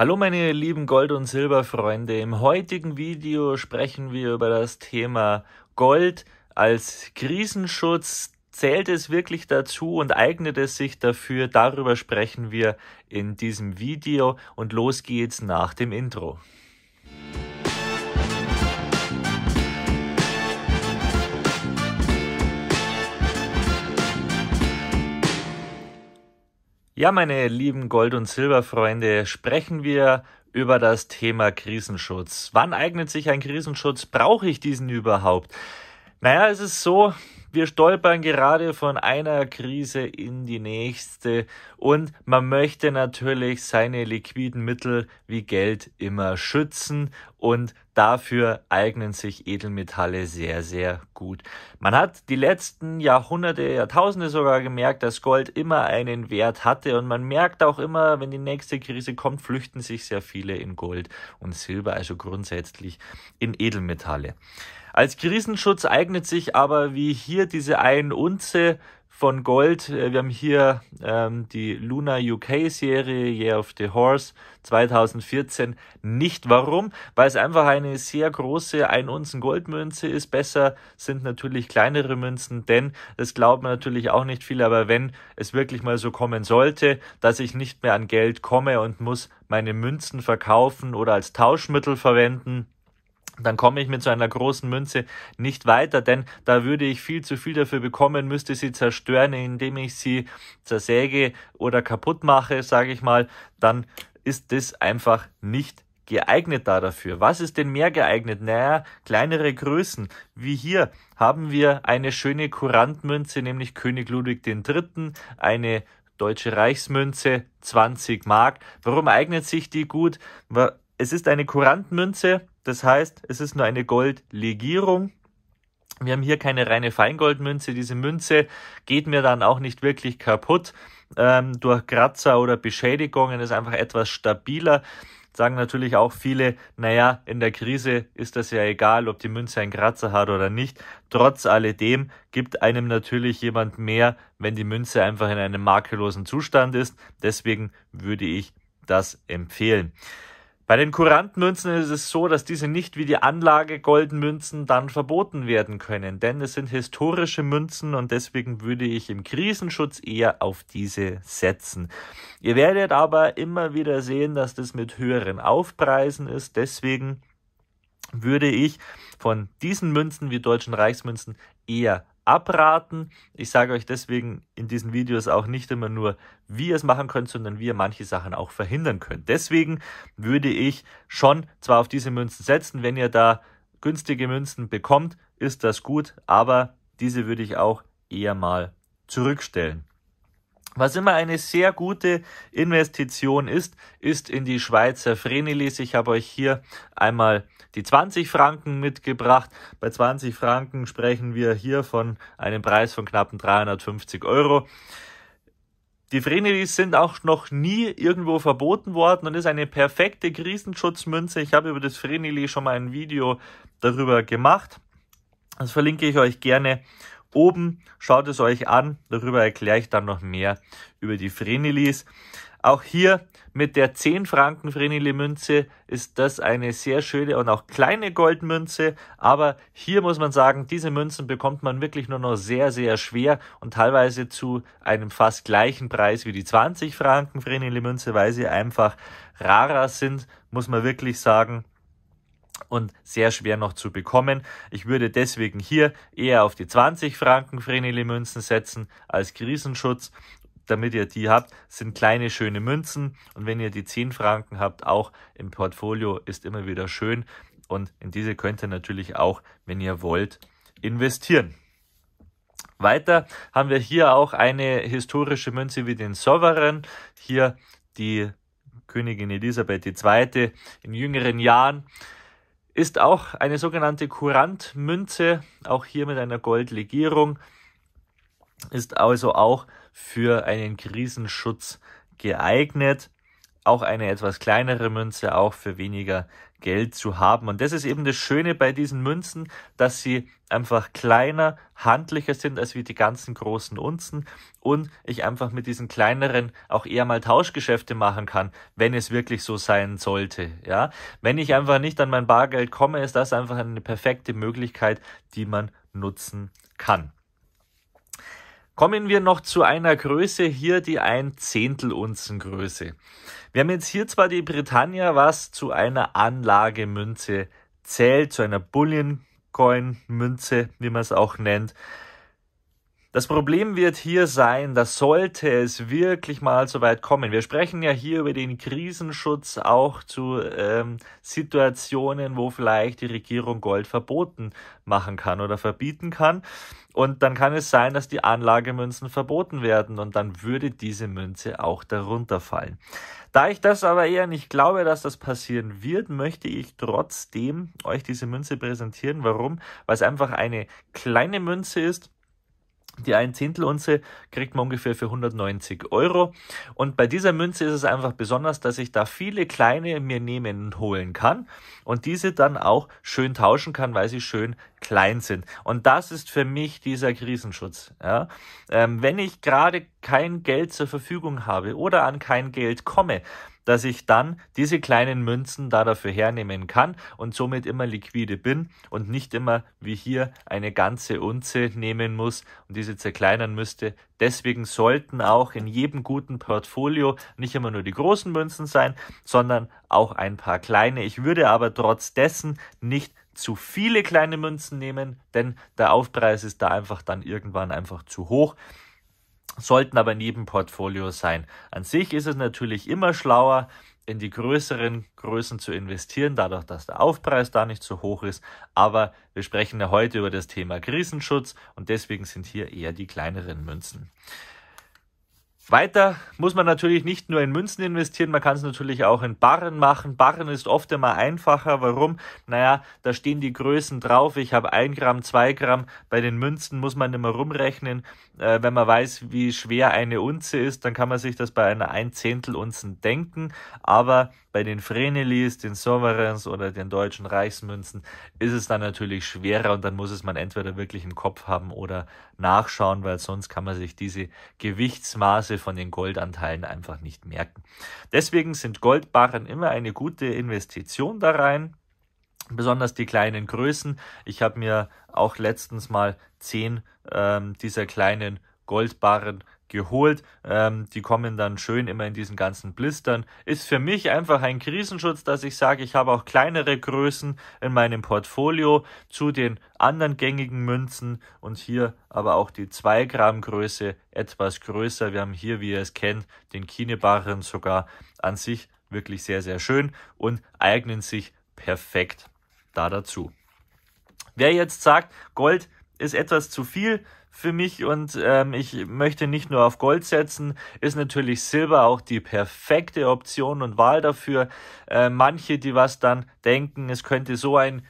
Hallo meine lieben Gold- und Silberfreunde. Im heutigen Video sprechen wir über das Thema Gold als Krisenschutz. Zählt es wirklich dazu und eignet es sich dafür? Darüber sprechen wir in diesem Video und los geht's nach dem Intro. Ja, meine lieben Gold- und Silberfreunde, sprechen wir über das Thema Krisenschutz. Wann eignet sich ein Krisenschutz? Brauche ich diesen überhaupt? Naja, es ist so, wir stolpern gerade von einer Krise in die nächste und man möchte natürlich seine liquiden Mittel wie Geld immer schützen und dafür eignen sich Edelmetalle sehr, sehr gut. Man hat die letzten Jahrhunderte, Jahrtausende sogar gemerkt, dass Gold immer einen Wert hatte und man merkt auch immer, wenn die nächste Krise kommt, flüchten sich sehr viele in Gold und Silber, also grundsätzlich in Edelmetalle. Als Krisenschutz eignet sich aber wie hier diese 1 Unze von Gold. Äh, wir haben hier ähm, die Luna UK Serie Year of the Horse 2014 nicht. Warum? Weil es einfach eine sehr große 1 Unzen Goldmünze ist. Besser sind natürlich kleinere Münzen, denn das glaubt man natürlich auch nicht viel. Aber wenn es wirklich mal so kommen sollte, dass ich nicht mehr an Geld komme und muss meine Münzen verkaufen oder als Tauschmittel verwenden, dann komme ich mit so einer großen Münze nicht weiter, denn da würde ich viel zu viel dafür bekommen, müsste sie zerstören, indem ich sie zersäge oder kaputt mache, sage ich mal, dann ist das einfach nicht geeignet da dafür? Was ist denn mehr geeignet? Naja, kleinere Größen. Wie hier haben wir eine schöne Kurantmünze, nämlich König Ludwig III., eine deutsche Reichsmünze, 20 Mark. Warum eignet sich die gut? Es ist eine Kurantmünze, das heißt, es ist nur eine Goldlegierung. Wir haben hier keine reine Feingoldmünze. Diese Münze geht mir dann auch nicht wirklich kaputt ähm, durch Kratzer oder Beschädigungen, ist einfach etwas stabiler. Sagen natürlich auch viele, naja, in der Krise ist das ja egal, ob die Münze einen Kratzer hat oder nicht. Trotz alledem gibt einem natürlich jemand mehr, wenn die Münze einfach in einem makellosen Zustand ist. Deswegen würde ich das empfehlen. Bei den Kurantmünzen ist es so, dass diese nicht wie die Anlage Goldmünzen dann verboten werden können, denn es sind historische Münzen und deswegen würde ich im Krisenschutz eher auf diese setzen. Ihr werdet aber immer wieder sehen, dass das mit höheren Aufpreisen ist, deswegen würde ich von diesen Münzen wie deutschen Reichsmünzen eher abraten. Ich sage euch deswegen in diesen Videos auch nicht immer nur, wie ihr es machen könnt, sondern wie ihr manche Sachen auch verhindern könnt. Deswegen würde ich schon zwar auf diese Münzen setzen, wenn ihr da günstige Münzen bekommt, ist das gut, aber diese würde ich auch eher mal zurückstellen. Was immer eine sehr gute Investition ist, ist in die Schweizer Vrenelis. Ich habe euch hier einmal die 20 Franken mitgebracht. Bei 20 Franken sprechen wir hier von einem Preis von knappen 350 Euro. Die Vrenelis sind auch noch nie irgendwo verboten worden und ist eine perfekte Krisenschutzmünze. Ich habe über das Vreneli schon mal ein Video darüber gemacht. Das verlinke ich euch gerne oben. Schaut es euch an, darüber erkläre ich dann noch mehr über die Frenilis. Auch hier mit der 10 Franken Vreneli Münze ist das eine sehr schöne und auch kleine Goldmünze, aber hier muss man sagen, diese Münzen bekommt man wirklich nur noch sehr, sehr schwer und teilweise zu einem fast gleichen Preis wie die 20 Franken Vreneli Münze, weil sie einfach rarer sind, muss man wirklich sagen und sehr schwer noch zu bekommen. Ich würde deswegen hier eher auf die 20 Franken Vreneli-Münzen setzen als Krisenschutz damit ihr die habt, sind kleine schöne Münzen. Und wenn ihr die 10 Franken habt, auch im Portfolio ist immer wieder schön. Und in diese könnt ihr natürlich auch, wenn ihr wollt, investieren. Weiter haben wir hier auch eine historische Münze wie den Sovereign. Hier die Königin Elisabeth II. in jüngeren Jahren ist auch eine sogenannte Courant-Münze, auch hier mit einer Goldlegierung. Ist also auch für einen Krisenschutz geeignet. Auch eine etwas kleinere Münze, auch für weniger Geld zu haben. Und das ist eben das Schöne bei diesen Münzen, dass sie einfach kleiner, handlicher sind als wie die ganzen großen Unzen und ich einfach mit diesen kleineren auch eher mal Tauschgeschäfte machen kann, wenn es wirklich so sein sollte, ja. Wenn ich einfach nicht an mein Bargeld komme, ist das einfach eine perfekte Möglichkeit, die man nutzen kann. Kommen wir noch zu einer Größe hier, die ein Zehntel Größe. Wir haben jetzt hier zwar die Britannia, was zu einer Anlagemünze zählt, zu einer Bullion Coin Münze, wie man es auch nennt. Das Problem wird hier sein, dass sollte es wirklich mal so weit kommen. Wir sprechen ja hier über den Krisenschutz auch zu ähm, Situationen, wo vielleicht die Regierung Gold verboten machen kann oder verbieten kann. Und dann kann es sein, dass die Anlagemünzen verboten werden und dann würde diese Münze auch darunter fallen. Da ich das aber eher nicht glaube, dass das passieren wird, möchte ich trotzdem euch diese Münze präsentieren. Warum? Weil es einfach eine kleine Münze ist die ein Zehntelunze kriegt man ungefähr für 190 Euro. Und bei dieser Münze ist es einfach besonders, dass ich da viele kleine mir nehmen und holen kann und diese dann auch schön tauschen kann, weil sie schön klein sind. Und das ist für mich dieser Krisenschutz. Ja? Ähm, wenn ich gerade kein Geld zur Verfügung habe oder an kein Geld komme, dass ich dann diese kleinen Münzen da dafür hernehmen kann und somit immer liquide bin und nicht immer wie hier eine ganze Unze nehmen muss und diese zerkleinern müsste. Deswegen sollten auch in jedem guten Portfolio nicht immer nur die großen Münzen sein, sondern auch ein paar kleine. Ich würde aber trotz dessen nicht zu viele kleine Münzen nehmen, denn der Aufpreis ist da einfach dann irgendwann einfach zu hoch sollten aber Nebenportfolios sein. An sich ist es natürlich immer schlauer, in die größeren Größen zu investieren, dadurch, dass der Aufpreis da nicht so hoch ist. Aber wir sprechen ja heute über das Thema Krisenschutz und deswegen sind hier eher die kleineren Münzen. Weiter muss man natürlich nicht nur in Münzen investieren, man kann es natürlich auch in Barren machen. Barren ist oft immer einfacher. Warum? Naja, da stehen die Größen drauf. Ich habe 1 Gramm, 2 Gramm. Bei den Münzen muss man immer rumrechnen. Äh, wenn man weiß, wie schwer eine Unze ist, dann kann man sich das bei einer 1 Zehntel Unzen denken. Aber bei den Vrenelis, den Sovereigns oder den deutschen Reichsmünzen ist es dann natürlich schwerer und dann muss es man entweder wirklich im Kopf haben oder nachschauen, weil sonst kann man sich diese Gewichtsmaße von den Goldanteilen einfach nicht merken. Deswegen sind Goldbarren immer eine gute Investition da rein. Besonders die kleinen Größen. Ich habe mir auch letztens mal zehn ähm, dieser kleinen Goldbarren geholt. Ähm, die kommen dann schön immer in diesen ganzen Blistern. Ist für mich einfach ein Krisenschutz, dass ich sage, ich habe auch kleinere Größen in meinem Portfolio zu den anderen gängigen Münzen und hier aber auch die 2 Gramm Größe etwas größer. Wir haben hier, wie ihr es kennt, den Kinebarren sogar an sich wirklich sehr, sehr schön und eignen sich perfekt da dazu. Wer jetzt sagt, Gold ist etwas zu viel für mich und ähm, ich möchte nicht nur auf Gold setzen, ist natürlich Silber auch die perfekte Option und Wahl dafür. Äh, manche, die was dann denken, es könnte so ein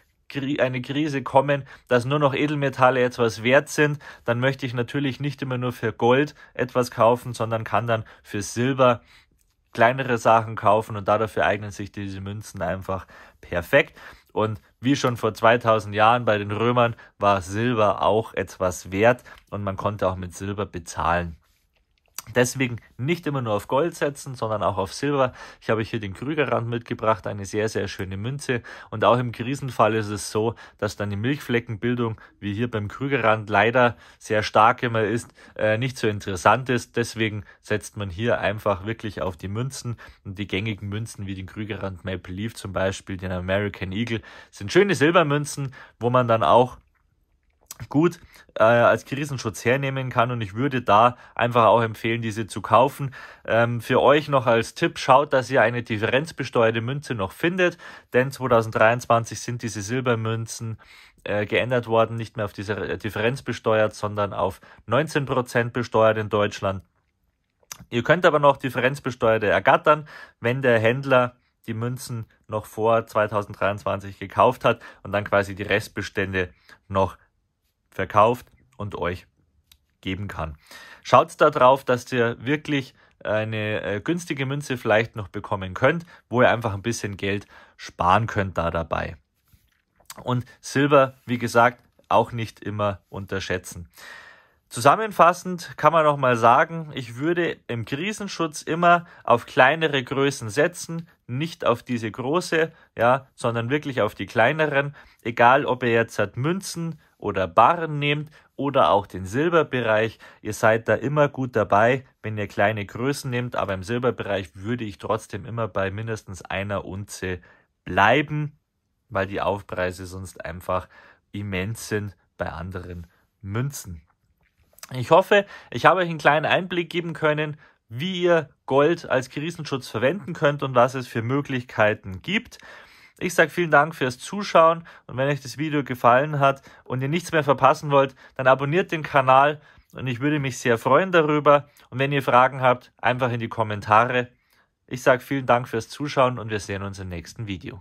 eine Krise kommen, dass nur noch Edelmetalle etwas wert sind, dann möchte ich natürlich nicht immer nur für Gold etwas kaufen, sondern kann dann für Silber kleinere Sachen kaufen und dafür eignen sich diese Münzen einfach perfekt. Und wie schon vor 2000 Jahren bei den Römern war Silber auch etwas wert und man konnte auch mit Silber bezahlen. Deswegen nicht immer nur auf Gold setzen, sondern auch auf Silber. Ich habe hier den Krügerrand mitgebracht, eine sehr, sehr schöne Münze. Und auch im Krisenfall ist es so, dass dann die Milchfleckenbildung, wie hier beim Krügerrand leider sehr stark immer ist, äh, nicht so interessant ist. Deswegen setzt man hier einfach wirklich auf die Münzen. Und die gängigen Münzen wie den Krügerrand Maple Leaf zum Beispiel, den American Eagle, sind schöne Silbermünzen, wo man dann auch gut äh, als Krisenschutz hernehmen kann und ich würde da einfach auch empfehlen, diese zu kaufen. Ähm, für euch noch als Tipp, schaut, dass ihr eine differenzbesteuerte Münze noch findet, denn 2023 sind diese Silbermünzen äh, geändert worden, nicht mehr auf diese äh, Differenz besteuert, sondern auf 19% besteuert in Deutschland. Ihr könnt aber noch differenzbesteuerte ergattern, wenn der Händler die Münzen noch vor 2023 gekauft hat und dann quasi die Restbestände noch verkauft und euch geben kann. Schaut darauf, dass ihr wirklich eine äh, günstige Münze vielleicht noch bekommen könnt, wo ihr einfach ein bisschen Geld sparen könnt da dabei. Und Silber, wie gesagt, auch nicht immer unterschätzen. Zusammenfassend kann man nochmal sagen, ich würde im Krisenschutz immer auf kleinere Größen setzen, nicht auf diese große, ja, sondern wirklich auf die kleineren. Egal, ob ihr jetzt Münzen, oder Barren nehmt oder auch den Silberbereich. Ihr seid da immer gut dabei, wenn ihr kleine Größen nehmt, aber im Silberbereich würde ich trotzdem immer bei mindestens einer Unze bleiben, weil die Aufpreise sonst einfach immens sind bei anderen Münzen. Ich hoffe, ich habe euch einen kleinen Einblick geben können, wie ihr Gold als Krisenschutz verwenden könnt und was es für Möglichkeiten gibt. Ich sage vielen Dank fürs Zuschauen und wenn euch das Video gefallen hat und ihr nichts mehr verpassen wollt, dann abonniert den Kanal und ich würde mich sehr freuen darüber. Und wenn ihr Fragen habt, einfach in die Kommentare. Ich sage vielen Dank fürs Zuschauen und wir sehen uns im nächsten Video.